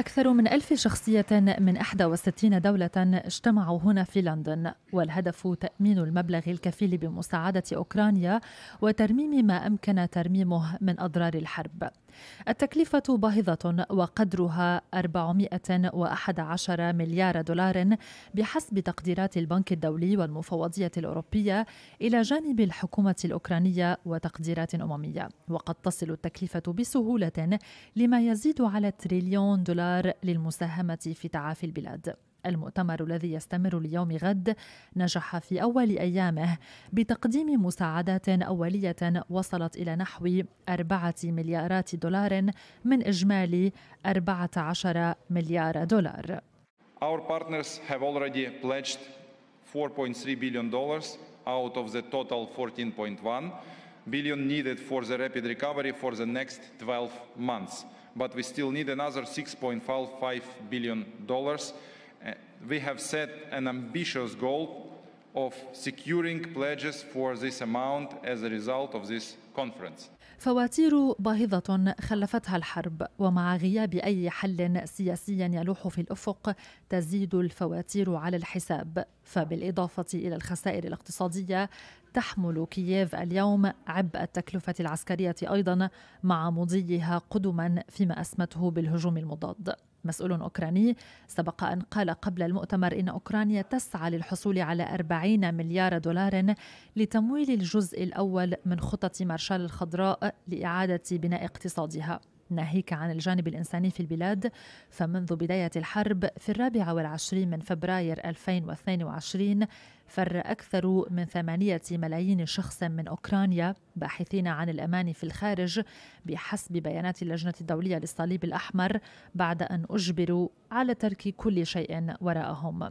أكثر من ألف شخصية من 61 دولة اجتمعوا هنا في لندن والهدف تأمين المبلغ الكفيل بمساعدة أوكرانيا وترميم ما أمكن ترميمه من أضرار الحرب التكلفة باهظة وقدرها 411 مليار دولار بحسب تقديرات البنك الدولي والمفوضية الأوروبية إلى جانب الحكومة الأوكرانية وتقديرات أممية وقد تصل التكلفة بسهولة لما يزيد على تريليون دولار للمساهمة في تعافي البلاد المؤتمر الذي يستمر ليوم غد نجح في أول أيامه بتقديم مساعدات أولية وصلت إلى نحو أربعة مليارات دولار من إجمالي 14 مليار دولار. Our partners have already pledged 4.3 billion dollars out of the total 14.1 billion needed for the rapid recovery for the next 12 months, but we still need another 6.5 billion dollars we have set an ambitious goal of securing pledges for this amount as a result of this conference. فواتير باهظة خلفتها الحرب ومع غياب أي حل سياسي يلوح في الأفق تزيد الفواتير على الحساب فبالإضافة إلى الخسائر الاقتصادية تحمل كييف اليوم عبء التكلفة العسكرية أيضا مع مضيها قدما فيما أسمته بالهجوم المضاد مسؤول أوكراني سبق أن قال قبل المؤتمر إن أوكرانيا تسعى للحصول على 40 مليار دولار لتمويل الجزء الأول من خطط مارشال الخضراء لإعادة بناء اقتصادها ناهيك عن الجانب الإنساني في البلاد فمنذ بداية الحرب في الرابع والعشرين من فبراير 2022 فر أكثر من ثمانية ملايين شخص من أوكرانيا باحثين عن الأمان في الخارج بحسب بيانات اللجنة الدولية للصليب الأحمر بعد أن أجبروا على ترك كل شيء وراءهم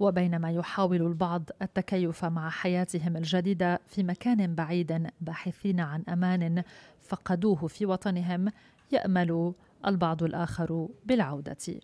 وبينما يحاول البعض التكيف مع حياتهم الجديده في مكان بعيد باحثين عن امان فقدوه في وطنهم يامل البعض الاخر بالعوده